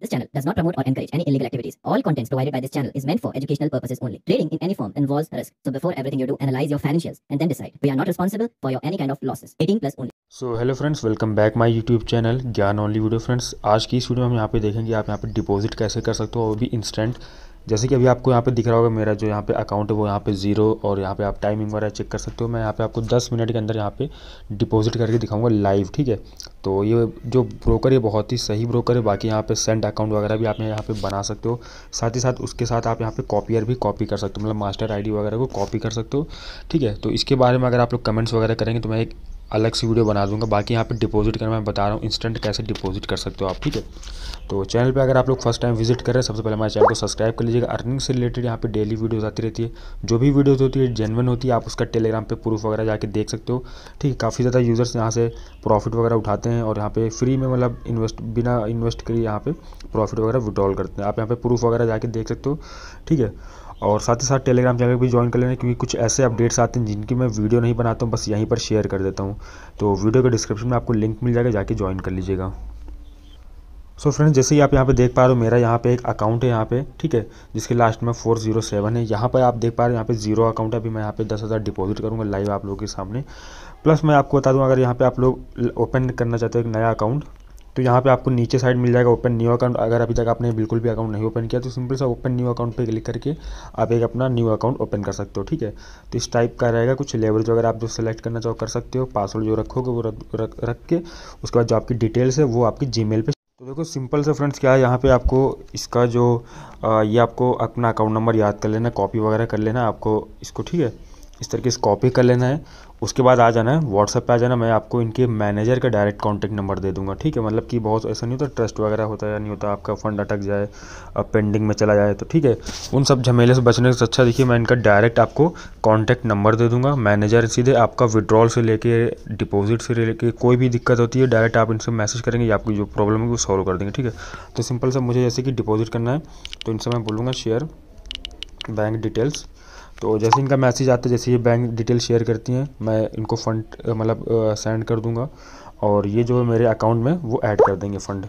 This channel does not promote or encourage any illegal activities. All contents provided by this channel is meant for educational purposes only. Trading in any form involves risk. So before everything you do, analyze your financials and then decide. We are not responsible for your any kind of losses. 18 plus only. So hello friends welcome back my YouTube channel ज्ञान only video friends आज की इस video में हम यहाँ पे देखेंगे आप यहाँ पे डिपॉजिट कैसे कर सकते हो वो भी इंस्टेंट जैसे कि अभी आपको यहाँ पे दिख रहा होगा मेरा जो यहाँ पे अकाउंट है वो यहाँ पे जीरो और यहाँ पे आप टाइमिंग वगैरह चेक कर सकते हो मैं यहाँ पे आपको 10 मिनट के अंदर यहाँ पे डिपॉजिट करके दिखाऊंगा लाइव ठीक है तो ये जो ब्रोकर है बहुत ही सही ब्रोकर है बाकी यहाँ पे सेंड अकाउंट वगैरह भी आप यहाँ पर बना सकते हो साथ ही साथ उसके साथ आप यहाँ पर कॉपियर भी कॉपी कर सकते हो मतलब मास्टर आई वगैरह को कॉपी कर सकते हो ठीक है तो इसके बारे में अगर आप लोग कमेंट्स वगैरह करेंगे तो मैं एक अलग से वीडियो बना दूंगा बाकी यहाँ पे डिपॉजिट करना मैं बता रहा हूँ इंस्टेंट कैसे डिपॉजिट कर सकते हो आप ठीक है तो चैनल पे अगर आप लोग फर्स्ट टाइम विजिट करें सबसे पहले हमारे चैनल को सब्सक्राइब कर लीजिएगा अर्निंग से रिलेटेड यहाँ पे डेली वीडियोस आती रहती है जो भी वीडियोज होती है जेनवन होती है आप उसका टेलीग्राम पर प्रूफ वगैरह जाके देख सकते हो ठीक है काफ़ी ज़्यादा यूज़र्स यहाँ से प्रॉफिट वगैरह उठाते हैं और यहाँ पर फ्री में मतलब इन्वेस्ट बिना इन्वेस्ट करिए यहाँ पर प्रॉफिट वगैरह विड्रॉल करते हैं आप यहाँ पर प्रूफ वगैरह जाके देख सकते हो ठीक है और साथ ही साथ टेलीग्राम चैनल भी ज्वाइन कर लेना क्योंकि कुछ ऐसे अपडेट्स आते हैं जिनकी मैं वीडियो नहीं बनाता हूँ बस यहीं पर शेयर कर देता हूँ तो वीडियो के डिस्क्रिप्शन में आपको लिंक मिल जाएगा जाके ज्वाइन कर लीजिएगा सो so फ्रेंड्स जैसे ही आप यहाँ पे देख पा रहे हो मेरा यहाँ पे एक अकाउंट है यहाँ पे ठीक है जिसके लास्ट में फोर जीरो सेवन है यहाँ पर आप देख पा रहे हो यहाँ पे जीरो अकाउंट है अभी मैं यहाँ पे दस हज़ार डिपॉजिट करूँगा लाइव आप लोगों के सामने प्लस मैं आपको बता दूँ अगर यहाँ पे आप लोग ओपन करना चाहते हो एक नया अकाउंट तो यहाँ पे आपको नीचे साइड मिल जाएगा ओपन न्यू अकाउंट अगर अभी तक आपने बिल्कुल भी अकाउंट नहीं ओपन किया तो सिंपल सा ओपन न्यू अकाउंट पे क्लिक करके आप एक अपना न्यू अकाउंट ओपन कर सकते हो ठीक है तो इस टाइप का रहेगा कुछ जो अगर आप जो सिलेक्ट करना चाहो कर सकते हो पासवर्ड जो रखोगे वो रख रख के उसके बाद जो आपकी डिटेल्स है वो आपकी जी मेल तो देखो सिंपल से फ्रेंड्स क्या है यहाँ पे आपको इसका जो आ, ये आपको अपना अकाउंट नंबर याद कर लेना कॉपी वगैरह कर लेना आपको इसको ठीक है इस तरीके से कॉपी कर लेना है उसके बाद आ जाना है व्हाट्सएप पे आ जाना मैं आपको इनके मैनेजर का डायरेक्ट कॉन्टैक्ट नंबर दे दूंगा ठीक है मतलब कि बहुत ऐसा नहीं होता ट्रस्ट वगैरह होता है या नहीं होता आपका फ़ंड अटक जाए पेंडिंग में चला जाए तो ठीक है उन सब झमेले से बचने से अच्छा देखिए मैं इनका डायरेक्ट आपको कॉन्टैक्ट नंबर दे दूँगा मैनेजर सीधे आपका विड्रॉल से लेके डिपोजिट से लेके कोई भी दिक्कत होती है डायरेक्ट आप इनसे मैसेज करेंगे या आपकी जो प्रॉब्लम है वो सॉल्व कर देंगे ठीक है तो सिंपल सा मुझे जैसे कि डिपोज़िट करना है तो इनसे मैं बोलूँगा शेयर बैंक डिटेल्स तो जैसे इनका मैसेज आता है जैसे ये बैंक डिटेल शेयर करती हैं मैं इनको फ़ंड मतलब सेंड कर दूंगा और ये जो मेरे अकाउंट में वो ऐड कर देंगे फ़ंड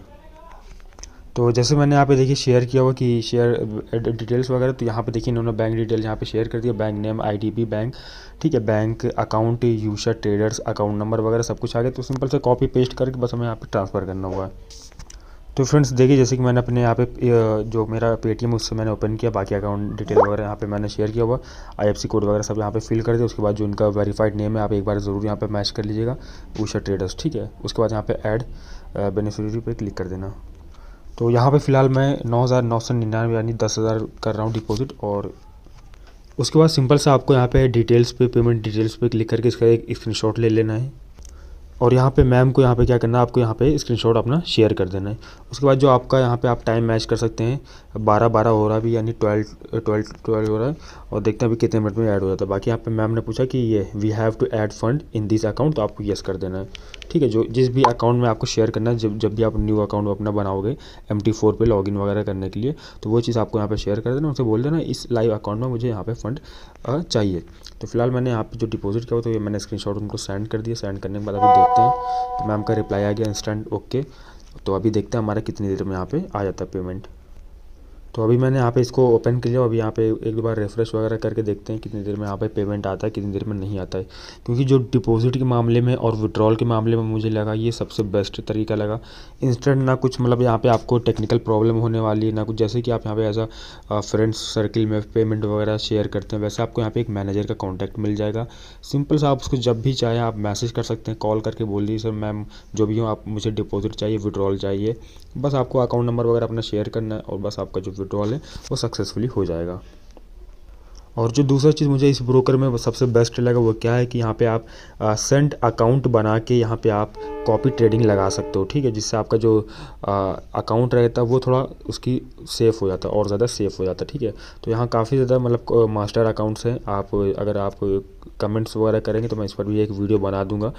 तो जैसे मैंने यहाँ पे देखिए शेयर किया हुआ कि शेयर डिटेल्स वगैरह तो यहाँ पे देखिए इन्होंने बैंक डिटेल यहाँ पे शेयर कर दिया बैंक नेम आईडीबी बैंक ठीक है बैंक अकाउंट यूशर ट्रेडर्स अकाउंट नंबर वगैरह सब कुछ आ गया तो सिंपल से कॉपी पेस्ट करके बस हमें यहाँ पे ट्रांसफ़र करना हुआ है तो फ्रेंड्स देखिए जैसे कि मैंने अपने यहाँ पे जो मेरा पेटीएम उससे मैंने ओपन किया बाकी अकाउंट डिटेल वगैरह यहाँ पे मैंने शेयर किया हुआ आईएफसी कोड वगैरह सब यहाँ पे फिल कर दिया उसके बाद जो उनका वेरीफाइड नेम है आप एक बार ज़रूर यहाँ पे मैच कर लीजिएगा उषा ट्रेडर्स ठीक है उसके बाद यहाँ पे एड बेनिफिशरी पर क्लिक कर देना तो यहाँ पर फ़िलहाल मैं नौ हज़ार नौ सौ निन्यानवे यानी दस हज़ार कर रहा हूँ डिपोजिट और उसके बाद सिंपल सा आपको यहाँ पे डिटेल्स पे पेमेंट डिटेल्स पे क्लिक करके इसका एक स्क्रीन ले लेना है और यहाँ पे मैम को यहाँ पे क्या करना है आपको यहाँ पे स्क्रीनशॉट अपना शेयर कर देना है उसके बाद जो आपका यहाँ पे आप टाइम मैच कर सकते हैं बारह बारह हो रहा है यानी ट्वेल्व ट्वेल्व ट्वेल्व हो रहा है और देखते हैं अभी कितने मिनट में ऐड हो जाता है बाकी यहाँ पे मैम ने पूछा कि ये we have to add fund in this account तो आपको येस कर देना है ठीक है जो जिस भी अकाउंट में आपको शेयर करना है जब जब भी आप न्यू अकाउंट अपना बनाओगे एम टी फोर पर इन वगैरह करने के लिए तो वो चीज़ आपको यहाँ पर शेयर कर देना उनसे बोल देना इस लाइव अकाउंट में मुझे यहाँ पर फंड चाहिए तो फिलहाल मैंने यहाँ पे जो डिपॉजिट किया तो ये मैंने स्क्रीन उनको सेंड कर दिया सेंड करने के बाद अभी देखते हैं तो मैम का रिप्लाई आ गया इंस्टेंट ओके तो अभी देखते हैं हमारा कितनी देर में यहाँ पर आ जाता है पेमेंट तो अभी मैंने यहाँ पे इसको ओपन कर लिया अभी यहाँ पे एक बार रेफ्रेश वगैरह करके देखते हैं कितनी देर में यहाँ पे पेमेंट आता है कितनी देर में नहीं आता है क्योंकि जो डिपॉजिट के मामले में और विड्रॉल के मामले में मुझे लगा ये सबसे बेस्ट तरीका लगा इंस्टेंट ना कुछ मतलब यहाँ पे आपको टेक्निकल प्रॉब्लम होने वाली है ना कुछ जैसे कि आप यहाँ पे एज अ फ्रेंड्स सर्किल में पेमेंट वगैरह शेयर करते हैं वैसे आपको यहाँ पे एक मैनेजर का कॉन्टैक्ट मिल जाएगा सिंपल सा आप उसको जब भी चाहें आप मैसेज कर सकते हैं कॉल करके बोल दीजिए सर मैम जो भी हो आप मुझे डिपॉजिट चाहिए विड्रॉल चाहिए बस आपको अकाउंट नंबर वगैरह अपना शेयर करना है और बस आपका जो विड्रॉल है वो सक्सेसफुली हो जाएगा और जो दूसरा चीज़ मुझे इस ब्रोकर में सबसे बेस्ट लगा वो क्या है कि यहाँ पे आप सेंट अकाउंट बना के यहाँ पे आप कॉपी ट्रेडिंग लगा सकते हो ठीक है जिससे आपका जो अकाउंट रहता है वो थोड़ा उसकी सेफ़ हो जाता है और ज़्यादा सेफ़ हो जाता है ठीक है तो यहाँ काफ़ी ज़्यादा मतलब मास्टर अकाउंट्स हैं आप अगर आप कमेंट्स वगैरह करेंगे तो मैं इस पर भी एक वीडियो बना दूंगा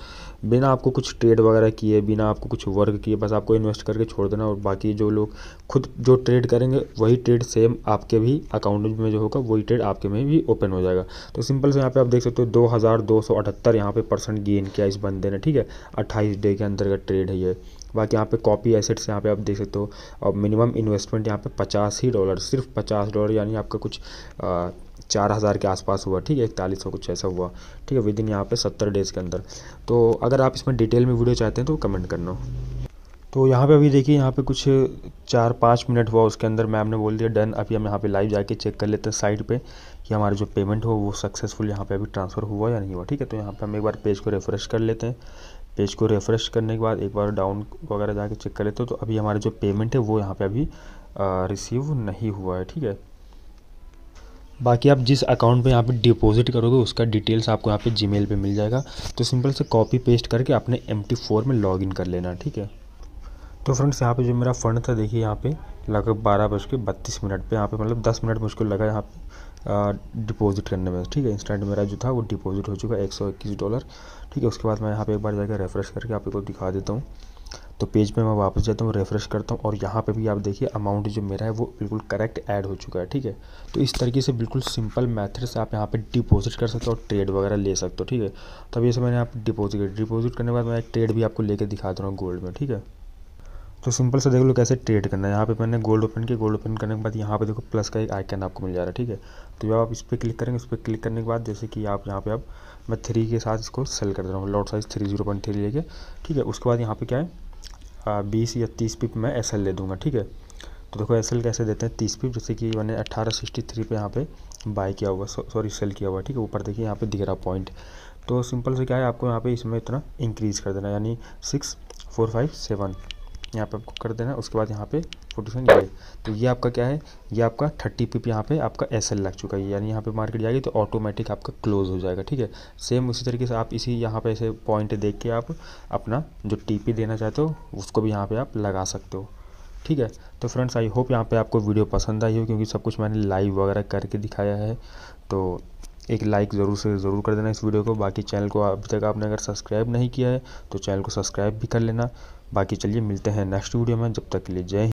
बिना आपको कुछ ट्रेड वगैरह किए बिना आपको कुछ वर्क किए बस आपको इन्वेस्ट करके छोड़ देना और बाकी जो लोग खुद जो ट्रेड करेंगे वही ट्रेड सेम आपके भी अकाउंट में जो होगा वही ट्रेड आपके में भी ओपन हो जाएगा तो सिंपल से यहाँ पे आप देख सकते हो दो हज़ार दो सौ अठहत्तर यहाँ पर परसेंट गेन किया इस बंदे ने ठीक है अट्ठाईस डे के अंतर्गत ट्रेड है ये बाकी यहाँ पे कॉपी एसेट्स यहाँ पे आप देख सकते हो और मिनिमम इन्वेस्टमेंट यहाँ पे पचास ही डॉलर सिर्फ पचास डॉलर यानी आपका कुछ आ, चार हज़ार के आसपास हुआ ठीक है इकतालीस सौ कुछ ऐसा हुआ ठीक है विद इन यहाँ पे सत्तर डेज़ के अंदर तो अगर आप इसमें डिटेल में वीडियो चाहते हैं तो कमेंट करना तो यहाँ पे अभी देखिए यहाँ पे कुछ चार पाँच मिनट हुआ उसके अंदर मैम ने बोल दिया डन अभी हम यहाँ पे लाइव जाके चेक कर लेते हैं साइट पे कि हमारा जो पेमेंट हो वो सक्सेसफुल यहाँ पे अभी ट्रांसफ़र हुआ या नहीं हुआ ठीक है तो यहाँ पे हम एक बार पेज को रिफ़्रेश कर लेते हैं पेज को रिफ़्रेश करने के बाद एक बार डाउन वगैरह जाके चेक करें तो, तो अभी हमारा जो पेमेंट है वो यहाँ पे अभी रिसीव नहीं हुआ है ठीक है बाकी आप जिस अकाउंट में यहाँ पे डिपॉजिट करोगे उसका डिटेल्स आपको यहाँ पे जीमेल पे मिल जाएगा तो सिंपल से कॉपी पेस्ट करके अपने एम फोर में लॉग कर लेना ठीक है तो फ्रेंड्स यहाँ पे जो मेरा फ़ंड था देखिए यहाँ पे लगभग बारह बज के बत्तीस मिनट पे यहाँ पे मतलब दस मिनट मुझको लगा यहाँ पे डिपॉजिट करने में ठीक है इंस्टेंट मेरा जो था वो डिपॉजिट हो चुका है एक सौ इक्कीस डॉलर ठीक है उसके बाद मैं यहाँ पे एक बार जाकर रेफ़्रेश करके आपको दिखा देता हूँ तो पेज पे मैं वापस जाता हूँ रेफ़्रेश करता हूँ और यहाँ पे भी आप देखिए अमाउंट जो मेरा है वो बिल्कुल करेक्ट ऐड हो चुका है ठीक है तो इस तरीके से बिल्कुल सिंपल मेथड से आप यहाँ पे डिपॉजिट कर सकते हो और ट्रेड वगैरह ले सकते हो ठीक है तब ये से मैंने आप डिपॉजिट डिपॉजिट करने के बाद मैं ट्रेड भी आपको लेकर दिखा दे रहा हूँ गोल्ड में ठीक है तो सिंपल से देख लो कैसे ट्रेड करना है यहाँ पे मैंने गोल्ड ओपन किया गोल्ड ओपन करने के बाद यहाँ पे देखो प्लस का एक आइकन आपको मिल जा रहा है ठीक है तो जब आप इस पर क्लिक करेंगे उस पर क्लिक करने के बाद जैसे कि आप यहाँ पे आप मैं थ्री के साथ इसको सेल कर दे रहा हूँ lot size three zero point three लेके ठीक है उसके बाद यहाँ पर क्या है बीस या तीस पिप मैं एस ले दूँगा ठीक है तो देखो एस कैसे देते हैं तीस पिप जैसे कि मैंने अट्ठारह सिक्सटी थ्री पर यहाँ पर बाई किया हुआ सॉरी सेल किया हुआ ठीक है ऊपर देखिए यहाँ पर दिख रहा पॉइंट तो सिंपल से क्या है आपको यहाँ पर इसमें इतना इंक्रीज़ कर देना यानी सिक्स फोर फाइव सेवन यहाँ पे आपको कर देना उसके बाद यहाँ पे फोटोशन ये तो ये आपका क्या है ये आपका थर्टी पी यहाँ पे आपका एस लग चुका है यानी यहाँ पे मार्केट जाएगी तो ऑटोमेटिक आपका क्लोज हो जाएगा ठीक है सेम उसी तरीके से आप इसी यहाँ पे ऐसे पॉइंट देख के आप अपना जो टीपी देना चाहते हो उसको भी यहाँ पर आप लगा सकते हो ठीक है तो फ्रेंड्स आई होप यहाँ पे आपको वीडियो पसंद आई हो क्योंकि सब कुछ मैंने लाइव वगैरह करके दिखाया है तो एक लाइक ज़रूर से ज़रूर कर देना इस वीडियो को बाकी चैनल को अभी तक आपने अगर सब्सक्राइब नहीं किया है तो चैनल को सब्सक्राइब भी कर लेना बाकी चलिए मिलते हैं नेक्स्ट वीडियो में जब तक के लिए जय